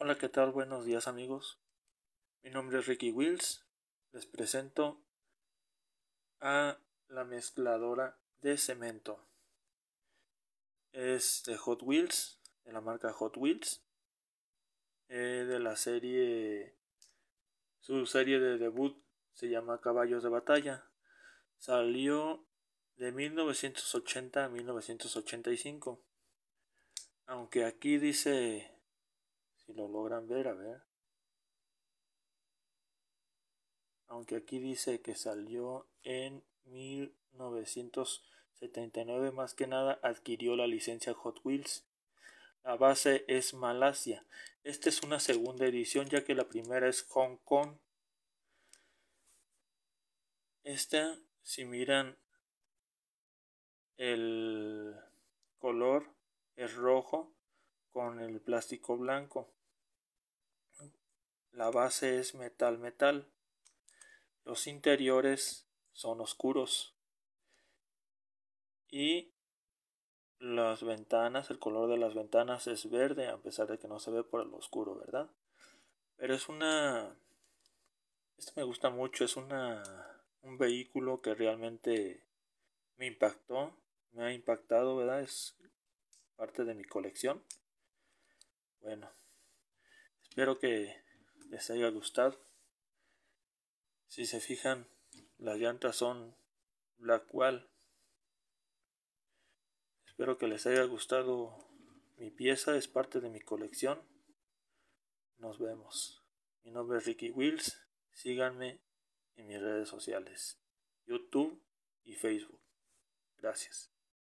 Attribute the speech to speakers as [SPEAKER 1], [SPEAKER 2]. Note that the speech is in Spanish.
[SPEAKER 1] Hola, ¿qué tal? Buenos días amigos. Mi nombre es Ricky Wills. Les presento a la mezcladora de cemento. Es de Hot Wheels, de la marca Hot Wheels, eh, de la serie... Su serie de debut se llama Caballos de Batalla. Salió de 1980 a 1985. Aunque aquí dice si lo logran ver, a ver. Aunque aquí dice que salió en 1979, más que nada adquirió la licencia Hot Wheels. La base es Malasia. Esta es una segunda edición ya que la primera es Hong Kong. Esta, si miran el color, es rojo con el plástico blanco. La base es metal-metal. Los interiores son oscuros. Y las ventanas, el color de las ventanas es verde, a pesar de que no se ve por el oscuro, ¿verdad? Pero es una... Esto me gusta mucho, es una... un vehículo que realmente me impactó, me ha impactado, ¿verdad? Es parte de mi colección. Bueno, espero que les haya gustado. Si se fijan, las llantas son la cual. Espero que les haya gustado mi pieza, es parte de mi colección. Nos vemos. Mi nombre es Ricky Wills. Síganme en mis redes sociales, YouTube y Facebook. Gracias.